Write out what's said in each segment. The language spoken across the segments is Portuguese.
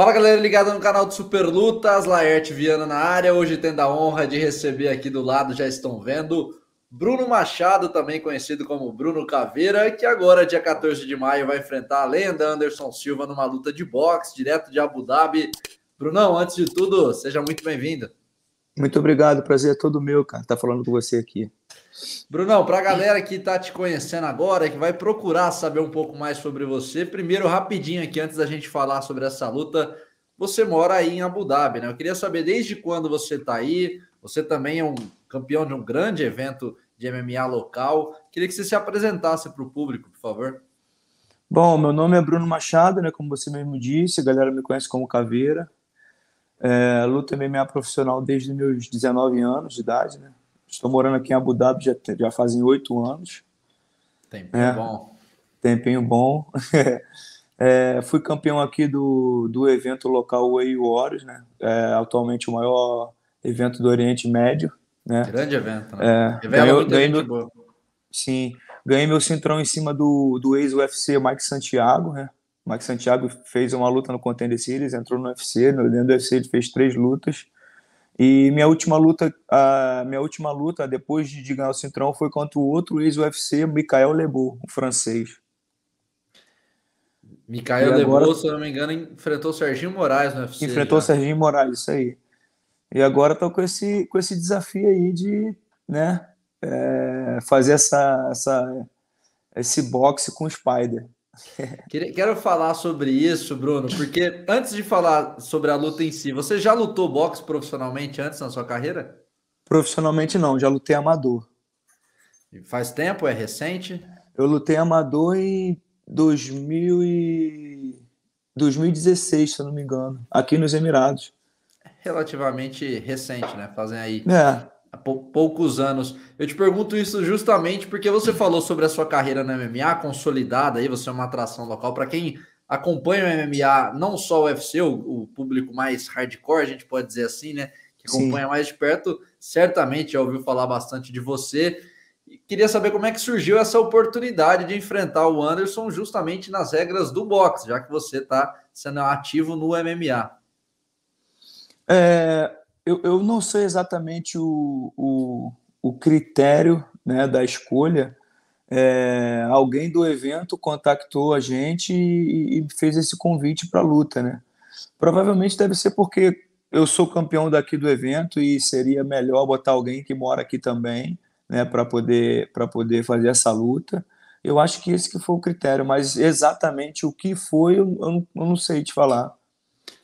Fala galera ligada no canal do Super Lutas, Laerte Viana na área. Hoje tendo a honra de receber aqui do lado, já estão vendo, Bruno Machado, também conhecido como Bruno Caveira, que agora, dia 14 de maio, vai enfrentar a lenda Anderson Silva numa luta de boxe direto de Abu Dhabi. Brunão, antes de tudo, seja muito bem-vindo. Muito obrigado, prazer é todo meu, cara, estar tá falando com você aqui. Brunão, para a galera que está te conhecendo agora, que vai procurar saber um pouco mais sobre você, primeiro, rapidinho aqui, antes da gente falar sobre essa luta, você mora aí em Abu Dhabi, né? Eu queria saber desde quando você está aí, você também é um campeão de um grande evento de MMA local, queria que você se apresentasse para o público, por favor. Bom, meu nome é Bruno Machado, né? Como você mesmo disse, a galera me conhece como Caveira. É, luto MMA profissional desde meus 19 anos de idade, né? Estou morando aqui em Abu Dhabi já, já fazem oito anos. Tempinho é, bom. Tempinho bom. é, fui campeão aqui do, do evento local Way Warriors, né? É, atualmente o maior evento do Oriente Médio. Né? Grande evento, né? É, ganhei, ganhei meu, Sim, ganhei meu centrão em cima do, do ex-UFC Mike Santiago, né? Max Santiago fez uma luta no Contender Series, entrou no UFC, dentro do UFC ele fez três lutas. E minha última luta, a minha última luta depois de ganhar o cinturão foi contra o outro ex-UFC, Michael Lebo, o francês. Michael Lebo, agora... se eu não me engano, enfrentou Serginho Moraes no UFC. Enfrentou já. Serginho Moraes, isso aí. E agora tô com esse, com esse desafio aí de, né, é, fazer essa, essa, esse boxe com o Spider. Quero falar sobre isso, Bruno, porque antes de falar sobre a luta em si, você já lutou boxe profissionalmente antes na sua carreira? Profissionalmente não, já lutei amador. Faz tempo? É recente? Eu lutei amador em 2000 e... 2016, se eu não me engano, aqui nos Emirados. Relativamente recente, né? Fazem aí é há poucos anos. Eu te pergunto isso justamente porque você falou sobre a sua carreira na MMA consolidada, aí você é uma atração local. Para quem acompanha o MMA, não só o UFC, o, o, público mais hardcore, a gente pode dizer assim, né? Que acompanha Sim. mais de perto, certamente já ouviu falar bastante de você. E queria saber como é que surgiu essa oportunidade de enfrentar o Anderson justamente nas regras do boxe, já que você está sendo ativo no MMA. É, eu, eu não sei exatamente o, o, o critério né, da escolha. É, alguém do evento contactou a gente e, e fez esse convite para a luta, né? Provavelmente deve ser porque eu sou campeão daqui do evento e seria melhor botar alguém que mora aqui também, né, para poder para poder fazer essa luta. Eu acho que esse que foi o critério, mas exatamente o que foi eu, eu não sei te falar.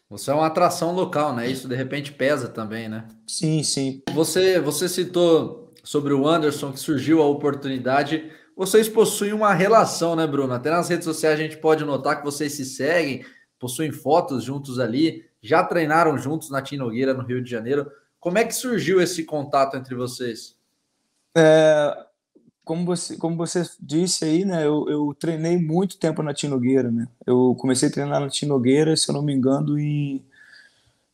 Você é uma atração local, né? Isso de repente pesa também, né? Sim, sim. Você, você citou sobre o Anderson que surgiu a oportunidade. Vocês possuem uma relação, né, Bruno? Até nas redes sociais a gente pode notar que vocês se seguem, possuem fotos juntos ali, já treinaram juntos na Tim Nogueira, no Rio de Janeiro. Como é que surgiu esse contato entre vocês? É, como você, como você disse aí, né, eu, eu treinei muito tempo na Tinogueira, né? Eu comecei a treinar na Tinogueira, se eu não me engano, em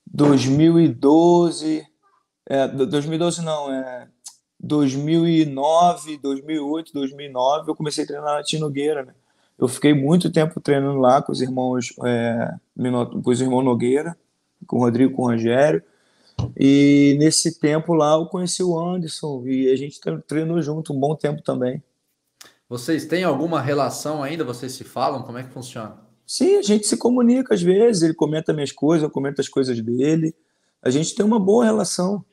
2012, é, 2012 não, é 2009, 2008, 2009, eu comecei a treinar na Tinogueira, né? Eu fiquei muito tempo treinando lá com os irmãos, é, com os irmãos Nogueira, com o Rodrigo, com o Rogério, e nesse tempo lá eu conheci o Anderson e a gente treinou junto um bom tempo também. Vocês têm alguma relação ainda? Vocês se falam? Como é que funciona? Sim, a gente se comunica às vezes. Ele comenta minhas coisas, eu comento as coisas dele. A gente tem uma boa relação.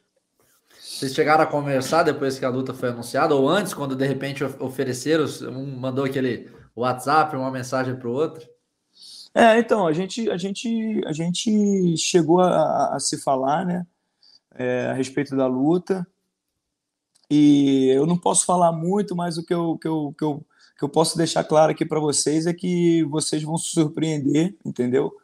Vocês chegaram a conversar depois que a luta foi anunciada ou antes, quando de repente ofereceram, um mandou aquele WhatsApp, uma mensagem para o outro? É, então, a gente, a gente, a gente chegou a, a se falar, né? é, a respeito da luta. E eu não posso falar muito, mas o que eu, que eu, que eu, que eu posso deixar claro aqui para vocês é que vocês vão se surpreender, entendeu?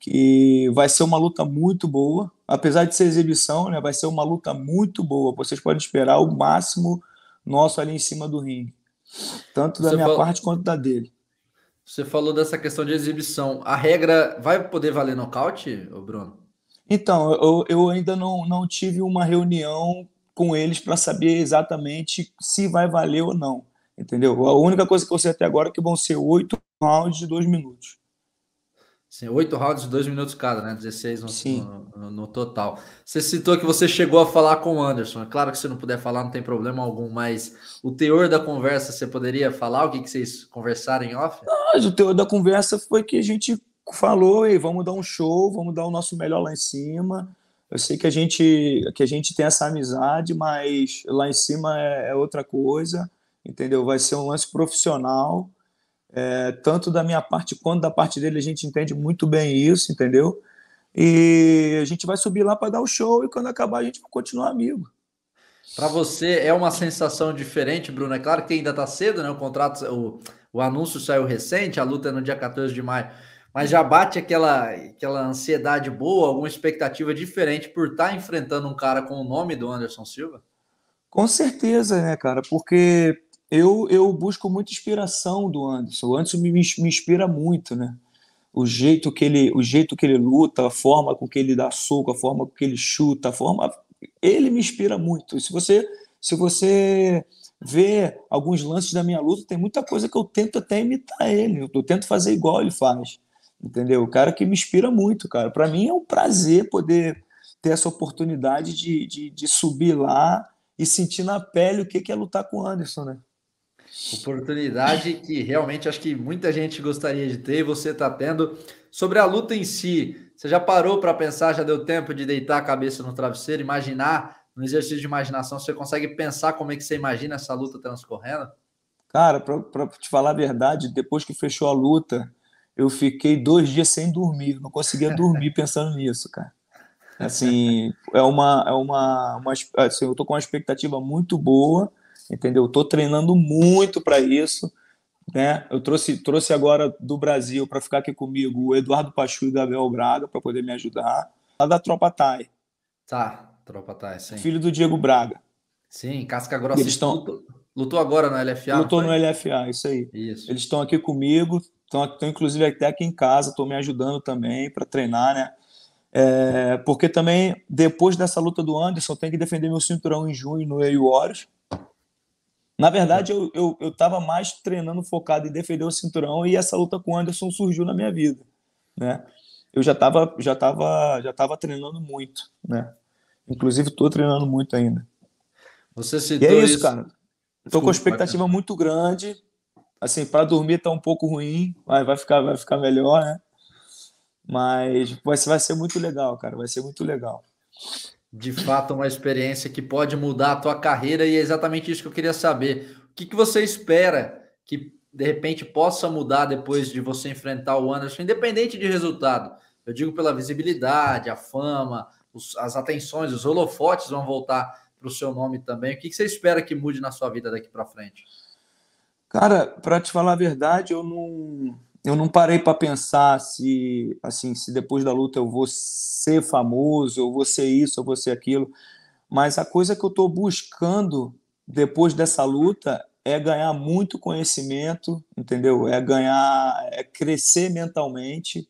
Que vai ser uma luta muito boa, apesar de ser exibição, né? Vai ser uma luta muito boa. Vocês podem esperar o máximo nosso ali em cima do ringue, tanto da Você minha parte quanto da dele. Você falou dessa questão de exibição. A regra vai poder valer nocaute, Bruno? Então, eu, eu ainda não, não tive uma reunião com eles para saber exatamente se vai valer ou não. Entendeu? A única coisa que eu sei até agora é que vão ser oito rounds de dois minutos. Sim, oito rounds de dois minutos cada, né? 16 no, no, no, total. Você citou que você chegou a falar com o Anderson. É claro que se não puder falar, não tem problema algum, mas o teor da conversa, você poderia falar o que, que vocês conversaram em off? Ah, mas o teor da conversa foi que a gente falou, Ei, vamos dar um show, vamos dar o nosso melhor lá em cima. Eu sei que a gente que a gente tem essa amizade, mas lá em cima é, é outra coisa, entendeu? Vai ser um lance profissional, é, tanto da minha parte quanto da parte dele. A gente entende muito bem isso, entendeu? E a gente vai subir lá para dar o show e quando acabar a gente vai continuar amigo. Para você é uma sensação diferente, Bruno. É claro que ainda está cedo, né? O contrato, o, o anúncio saiu recente, a luta é no dia 14 de maio mas já bate aquela, aquela ansiedade boa, alguma expectativa diferente por estar tá enfrentando um cara com o nome do Anderson Silva? Com certeza, né, cara? Porque eu, eu busco muita inspiração do Anderson. O Anderson me, me inspira muito, né? O jeito que ele, o jeito que ele luta, a forma com que ele dá soco, a forma com que ele chuta, a forma ele me inspira muito. Se você se você vê alguns lances da minha luta, tem muita coisa que eu tento até imitar ele. Eu tento fazer igual ele faz entendeu? O cara que me inspira muito, cara. Para mim é um prazer poder ter essa oportunidade de, de, de, subir lá e sentir na pele o que é lutar com o Anderson, né? Oportunidade que realmente acho que muita gente gostaria de ter e você está tendo. Sobre a luta em si, você já parou para pensar, já deu tempo de deitar a cabeça no travesseiro, imaginar, no exercício de imaginação, você consegue pensar como é que você imagina essa luta transcorrendo? Cara, para te falar a verdade, depois que fechou a luta, eu fiquei dois dias sem dormir, não conseguia dormir pensando nisso, cara. Assim, é uma, é uma, uma assim, eu tô com uma expectativa muito boa, entendeu? Eu tô treinando muito para isso, né? Eu trouxe, trouxe agora do Brasil para ficar aqui comigo o Eduardo Pachu e o Gabriel Braga para poder me ajudar, lá da Tropa Thai. Tá, Tropa Thai, sim. Filho do Diego Braga. Sim, casca grossa. Eles estão Lutou agora na LFA? Lutou no LFA, isso aí. Isso. Eles estão aqui comigo, estão inclusive até aqui em casa, estão me ajudando também para treinar, né? É, porque também, depois dessa luta do Anderson, tenho que defender meu cinturão em junho no EU Warriors. Na verdade, eu, eu, eu mais treinando focado em defender o cinturão e essa luta com o Anderson surgiu na minha vida, né? Eu já estava já tava, já tava treinando muito, né? Inclusive, estou treinando muito ainda. Você citou e é isso, isso, cara. Estou com expectativa muito grande. Assim, para dormir está um pouco ruim, mas vai ficar, vai ficar melhor, né? Mas vai, vai ser muito legal, cara. Vai ser muito legal. De fato, uma experiência que pode mudar a tua carreira e é exatamente isso que eu queria saber. O que, que você espera que de repente possa mudar depois de você enfrentar o Anderson, independente de resultado? Eu digo pela visibilidade, a fama, os, as atenções, os holofotes vão voltar para o seu nome também. O que, que você espera que mude na sua vida daqui para frente? Cara, para te falar a verdade, eu não, eu não parei para pensar se, assim, se depois da luta eu vou ser famoso, eu vou ser isso, eu vou ser aquilo. Mas a coisa que eu estou buscando depois dessa luta é ganhar muito conhecimento, entendeu? É ganhar, é crescer mentalmente,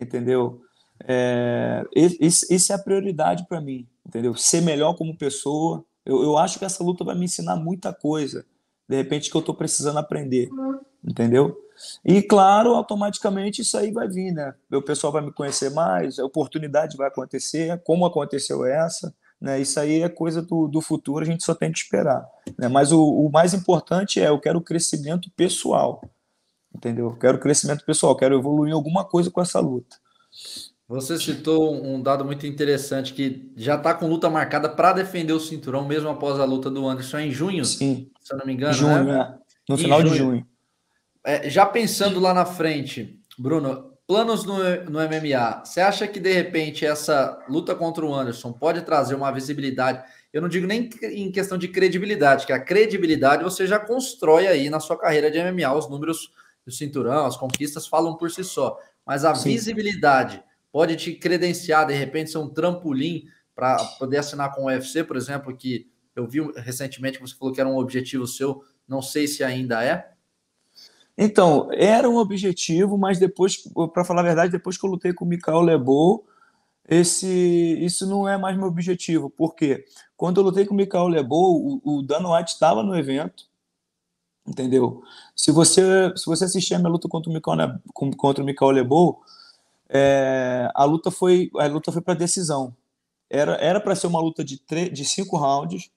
entendeu? É, isso é a prioridade para mim, entendeu? Ser melhor como pessoa. Eu, eu acho que essa luta vai me ensinar muita coisa, de repente, que eu estou precisando aprender, entendeu? E, claro, automaticamente isso aí vai vir, né? O pessoal vai me conhecer mais, a oportunidade vai acontecer, como aconteceu essa, né? Isso aí é coisa do, do futuro, a gente só tem que esperar. Né? Mas o, o mais importante é, eu quero crescimento pessoal, entendeu? quero crescimento pessoal, quero evoluir alguma coisa com essa luta. Você citou um dado muito interessante que já está com luta marcada para defender o cinturão, mesmo após a luta do Anderson é em junho. Sim. Se eu não me engano. Junho, né? é. No em final junho. de junho. É, já pensando lá na frente, Bruno, planos no, no MMA. Você acha que de repente essa luta contra o Anderson pode trazer uma visibilidade? Eu não digo nem em questão de credibilidade, que a credibilidade você já constrói aí na sua carreira de MMA, os números do cinturão, as conquistas falam por si só. Mas a Sim. visibilidade pode te credenciar, de repente, ser um trampolim para poder assinar com o UFC, por exemplo, que eu vi recentemente que você falou que era um objetivo seu, não sei se ainda é. Então, era um objetivo, mas depois, para falar a verdade, depois que eu lutei com o Mikael Lebo, esse, isso não é mais meu objetivo, porque quando eu lutei com o Mikael Lebo, o, o Dan White estava no evento, entendeu? Se você, se você assistir a minha luta contra o Mikael, contra o Mikael é, a luta foi a luta foi para decisão. Era era para ser uma luta de, de cinco rounds.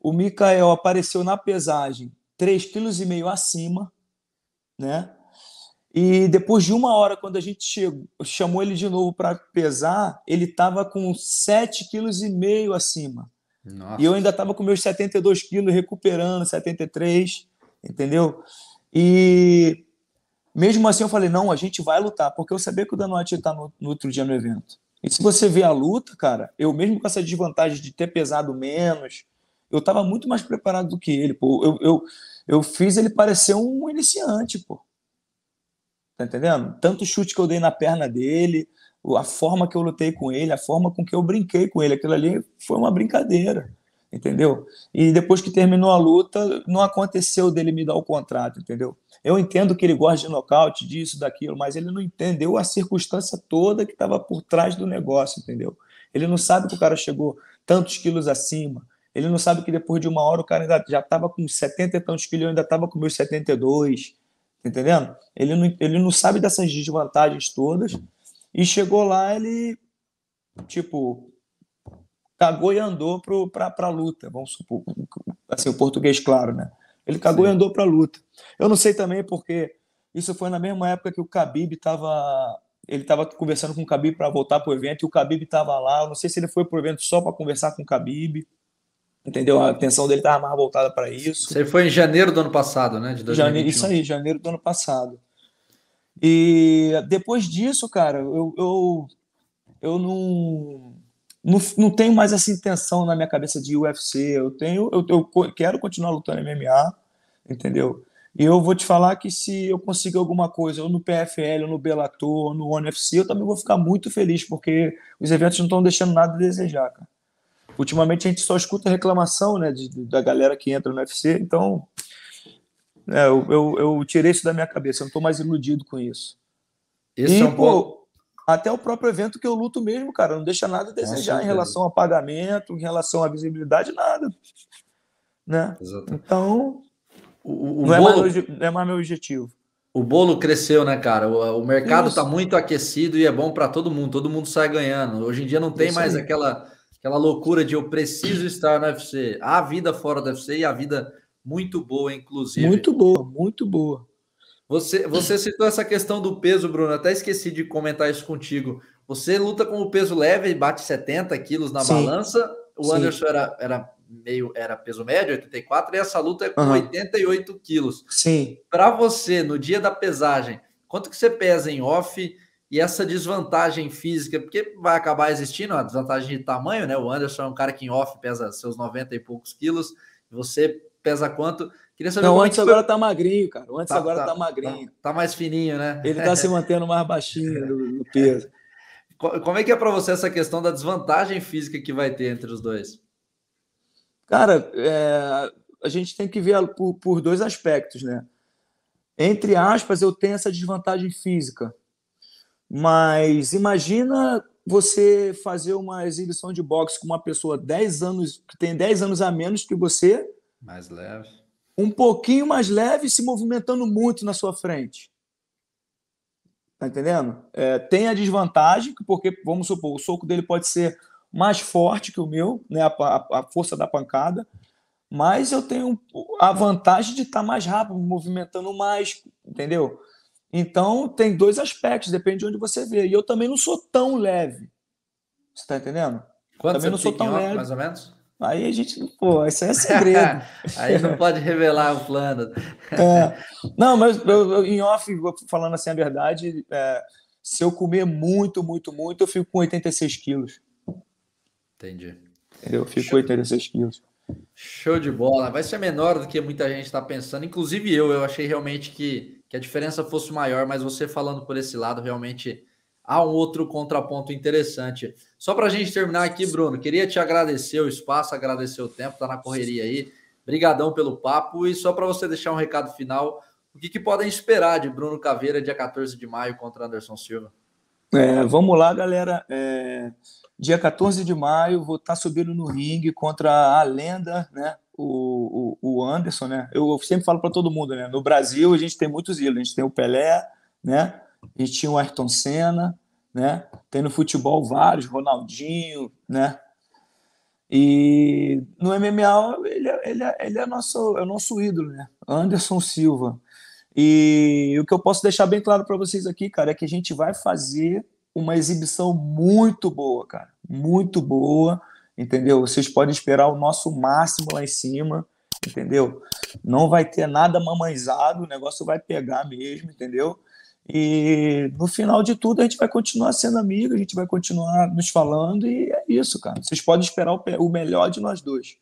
O Mikael apareceu na pesagem 3,5 kg acima, né? E depois de uma hora, quando a gente chegou, chamou ele de novo para pesar, ele estava com 7,5 kg acima. Nossa. E eu ainda estava com meus 72 quilos recuperando, 73, entendeu? E mesmo assim, eu falei: não, a gente vai lutar, porque eu sabia que o Danotti ia estar no, no outro dia no evento. E se você vê a luta, cara, eu mesmo com essa desvantagem de ter pesado menos, eu estava muito mais preparado do que ele, pô. Eu, eu, eu fiz ele parecer um iniciante, pô. Tá entendendo? Tanto chute que eu dei na perna dele, a forma que eu lutei com ele, a forma com que eu brinquei com ele, aquilo ali foi uma brincadeira entendeu? E depois que terminou a luta, não aconteceu dele me dar o contrato, entendeu? Eu entendo que ele gosta de nocaute, disso, daquilo, mas ele não entendeu a circunstância toda que estava por trás do negócio, entendeu? Ele não sabe que o cara chegou tantos quilos acima, ele não sabe que depois de uma hora o cara ainda já estava com 70 e tantos quilos, ainda estava com meus 72, tá entendendo? Ele não, ele não sabe dessas desvantagens todas, e chegou lá, ele, tipo, cagou e andou para a luta, vamos supor, assim, o português, claro, né? Ele cagou Sim. e andou para a luta. Eu não sei também porque isso foi na mesma época que o Khabib estava ele estava conversando com o Khabib para voltar para o evento e o Khabib estava lá. Eu não sei se ele foi para o evento só para conversar com o Khabib, entendeu? A atenção dele estava mais voltada para isso. Isso aí foi em janeiro do ano passado, né? De janeiro Isso aí, janeiro do ano passado. E depois disso, cara, eu, eu, eu não não, não tenho mais essa intenção na minha cabeça de UFC. Eu tenho, eu, eu quero continuar lutando MMA, entendeu? E eu vou te falar que se eu conseguir alguma coisa, ou no PFL, ou no Bellator, ou no One UFC, eu também vou ficar muito feliz, porque os eventos não estão deixando nada a desejar, cara. Ultimamente a gente só escuta reclamação, né, de, da galera que entra no UFC, então é, eu, eu, eu, tirei isso da minha cabeça, eu não estou mais iludido com isso. Esse e, é um pô, bom até o próprio evento que eu luto mesmo, cara, não deixa nada a desejar em relação a pagamento, em relação à visibilidade, nada. Né? Exato. Então, o, o não, bolo, é mais, não, é mais meu, objetivo. O bolo cresceu, né, cara? O, o mercado está muito aquecido e é bom para todo mundo, todo mundo sai ganhando. Hoje em dia não tem Isso mais aquela, aquela loucura de eu preciso estar no UFC. Há vida fora do UFC e a vida muito boa, inclusive. Muito boa, muito boa. Você, você citou essa questão do peso, Bruno. Até esqueci de comentar isso contigo. Você luta com o peso leve, e bate 70 quilos na Sim. balança. O Sim. Anderson era, era meio era peso médio, 84, e essa luta é com uhum. 88 quilos. Sim. Para você, no dia da pesagem, quanto que você pesa em off e essa desvantagem física? Porque vai acabar existindo a desvantagem de tamanho, né? O Anderson é um cara que em off pesa seus 90 e poucos quilos, você pesa quanto? Queria saber Não, é antes agora foi... tá magrinho, cara. antes tá, agora tá, tá, tá magrinho. Tá, tá, mais fininho, né? Ele tá se mantendo mais baixinho no, peso. Como é que é para você essa questão da desvantagem física que vai ter entre os dois? Cara, é, a gente tem que ver por, por dois aspectos, né? Entre aspas, eu tenho essa desvantagem física. Mas imagina você fazer uma exibição de boxe com uma pessoa 10 anos que tem 10 anos a menos que você. Mais leve um pouquinho mais leve se movimentando muito na sua frente. Tá entendendo? É, tem a desvantagem, porque, vamos supor, o soco dele pode ser mais forte que o meu, né, a, a, a força da pancada, mas eu tenho a vantagem de estar tá mais rápido, movimentando mais, entendeu? Então, tem dois aspectos, depende de onde você vê. E eu também não sou tão leve. Você tá entendendo? Quanto também não sou tão leve. mais ou menos? Aí a gente, pô, isso aí é segredo. aí não pode revelar o plano. é. Não, mas eu, eu, em off, falando assim a verdade, é, se eu comer muito, muito, muito, eu fico com 86 quilos. Entendi. Eu fico com 86 quilos. Show de bola. Vai ser menor do que muita gente está pensando. Inclusive eu, eu achei realmente que, que a diferença fosse maior, mas você falando por esse lado realmente há um outro contraponto interessante. Só para a gente terminar aqui, Bruno, queria te agradecer o espaço, agradecer o tempo, tá na correria aí. Brigadão pelo papo e só para você deixar um recado final, o que, que, podem esperar de Bruno Caveira dia 14 de maio contra Anderson Silva? É, vamos lá, galera. É, dia 14 de maio vou estar tá subindo no ringue contra a lenda, né? O, o, o Anderson, né? Eu sempre falo para todo mundo, né? No Brasil a gente tem muitos ídolos, a gente tem o Pelé, né? a gente tinha o Ayrton Senna, né? Tem no futebol vários, Ronaldinho, né? E no MMA ele, é, ele, é, ele é, nosso, é o nosso ídolo, né? Anderson Silva. E o que eu posso deixar bem claro para vocês aqui, cara, é que a gente vai fazer uma exibição muito boa, cara. Muito boa, entendeu? Vocês podem esperar o nosso máximo lá em cima, entendeu? Não vai ter nada mamãezado, o negócio vai pegar mesmo, entendeu? E no final de tudo, a gente vai continuar sendo amigo, a gente vai continuar nos falando, e é isso, cara. Vocês podem esperar o melhor de nós dois.